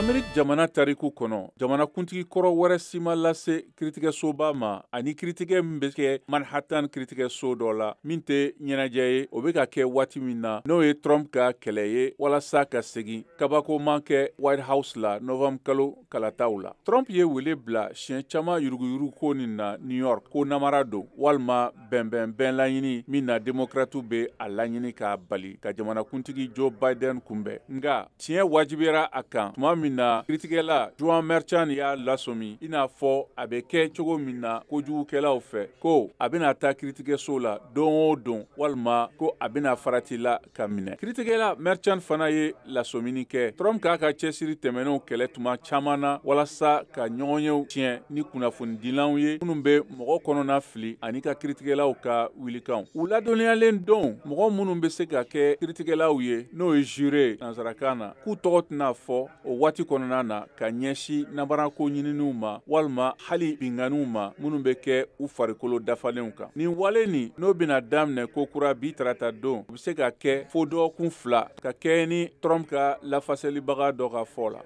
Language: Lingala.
ameriki jamana tariku kɔnɔ kuntigi kɔrɔ wɛrɛ sima lase kiritigɛsoba ma ani kiritigɛ min be kɛ manhattan kiritigɛso dɔ la min tɛ ɲɛnajɛ ye o be ka kɛ waati min na n'o ye trɔmp ka kɛlɛ ye walasa ka segin kabakoman kɛ white house la novanbrkalo kalo kalataw la trɔmp ye wele bila siɲɛ caaman yuruguyuruguko nin na new york ko namara don walima bɛnbɛnbɛn laɲini min na demokratiw be a laɲini k'a bali ka jamana kuntigi joe biden kunbɛn nga tiɲɛ wajibira a kan tuma min min na kiritigɛla juan merchan y'a lasomi i n'a fɔ a bɛ kɛ cogo min na kojugukɛlaw fɛ ko a bena ta kiritigɛso la don o don walima ko a bena farati la ka minɛ kiritigɛla merchan fana ye lasomini kɛ trɔmp k'a ka cɛsiri tɛmɛnenw kɛlɛ tuma caaman na walasa ka ɲɔgɔnyew tiɲɛ ni kunnafonidilanw ye minw be mɔgɔ kɔnɔna fili ani ka kiritigɛlaw ka wilikanw u ladɔnniyalen don mɔgɔ minw be se ka kɛ kiritigɛlaw ye n'o ye zure nansarakan na k'u tɔgɔ tɛna fɔ o waati wagati kɔnɔna na ka ɲɛsi nabarako ɲininiw ma walima hali binganiw ma minnu bɛ kɛ u farikolo dafalenw kan nin wale nin n'o bena daminɛ ko kura bi tarata don u be se ka kɛ fo dɔgɔkun fila ka kɛɲɛ ni trɔmp ka lafasɛlibaga dɔ ka fɔ la